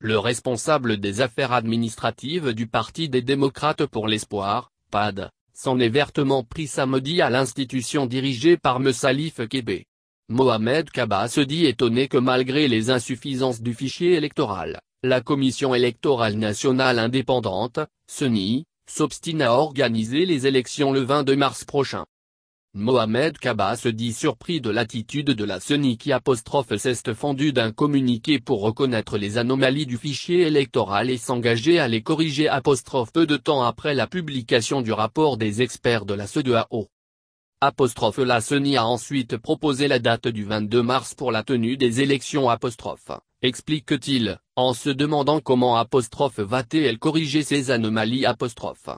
Le responsable des affaires administratives du Parti des démocrates pour l'espoir, PAD, s'en est vertement pris samedi à l'institution dirigée par Salif Kébé. Mohamed Kaba se dit étonné que malgré les insuffisances du fichier électoral, la Commission électorale nationale indépendante, CENI, s'obstine à organiser les élections le 22 mars prochain. Mohamed Kaba se dit surpris de l'attitude de la CENI qui apostrophe s'est fendue d'un communiqué pour reconnaître les anomalies du fichier électoral et s'engager à les corriger apostrophe peu de temps après la publication du rapport des experts de la CEDEAO. Apostrophe la CENI a ensuite proposé la date du 22 mars pour la tenue des élections apostrophe, explique-t-il, en se demandant comment apostrophe va-t-elle corriger ces anomalies apostrophe.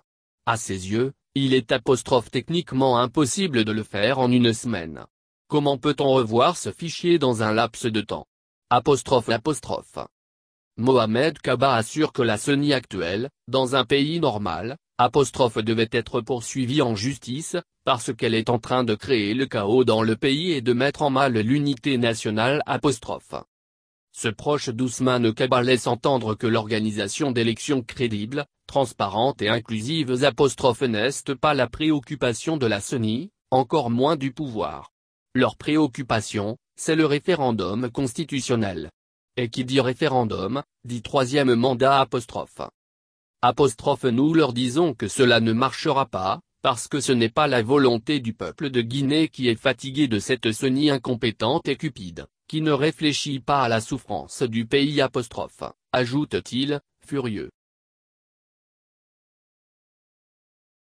À ses yeux, il est apostrophe techniquement impossible de le faire en une semaine. Comment peut-on revoir ce fichier dans un laps de temps Apostrophe apostrophe. Mohamed Kaba assure que la CENI actuelle, dans un pays normal, apostrophe devait être poursuivie en justice, parce qu'elle est en train de créer le chaos dans le pays et de mettre en mal l'unité nationale apostrophe. Ce proche d'Ousmane Kaba laisse entendre que l'organisation d'élections crédibles, transparentes et inclusives n'est pas la préoccupation de la CENI, encore moins du pouvoir. Leur préoccupation, c'est le référendum constitutionnel. Et qui dit référendum, dit troisième mandat apostrophe. Apostrophe nous leur disons que cela ne marchera pas, parce que ce n'est pas la volonté du peuple de Guinée qui est fatigué de cette sonnie incompétente et cupide, qui ne réfléchit pas à la souffrance du pays apostrophe, ajoute-t-il, furieux.